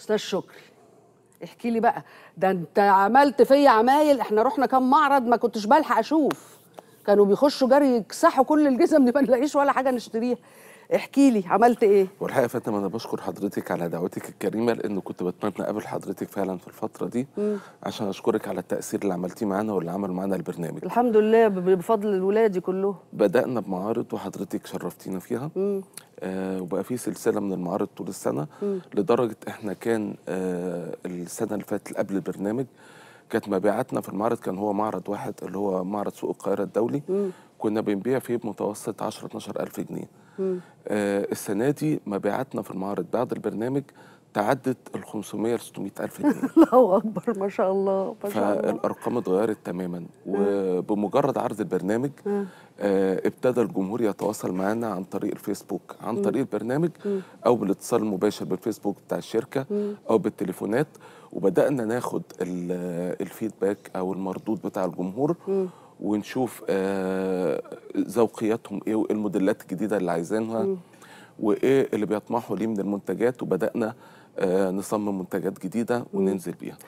استاذ شكري احكي لي بقى ده انت عملت فيا عمايل احنا رحنا كام معرض ما كنتش بلحق اشوف كانوا بيخشوا جري يكسحوا كل الجزم دي ما نلاقيش ولا حاجه نشتريها احكي لي عملت ايه والحقيقه يا فاطمه انا بشكر حضرتك على دعوتك الكريمه لان كنت بتمنى اقابل حضرتك فعلا في الفتره دي مم. عشان اشكرك على التاثير اللي عملتيه معانا واللي عمل معانا البرنامج الحمد لله بفضل الولاد دي كلهم بدانا بمعارض وحضرتك شرفتينا فيها مم. آه وبقى في سلسله من المعارض طول السنه م. لدرجه احنا كان آه السنه اللي فاتت قبل البرنامج كانت مبيعاتنا في المعرض كان هو معرض واحد اللي هو معرض سوق القاهره الدولي م. كنا بنبيع فيه بمتوسط 10 12000 جنيه آه السنه دي مبيعاتنا في المعرض بعد البرنامج تعدت ال 500 ل 600 الف جنيه الله اكبر ما شاء الله ما شاء الله فالارقام اتغيرت تماما وبمجرد عرض البرنامج آه ابتدى الجمهور يتواصل معنا عن طريق الفيسبوك عن طريق البرنامج او بالاتصال المباشر بالفيسبوك بتاع الشركه او بالتليفونات وبدانا ناخد الفيدباك او المردود بتاع الجمهور ونشوف آه، ذوقياتهم ايه وايه الموديلات الجديده اللي عايزينها وايه اللي بيطمحوا ليه من المنتجات وبدانا آه، نصمم منتجات جديده وننزل بيها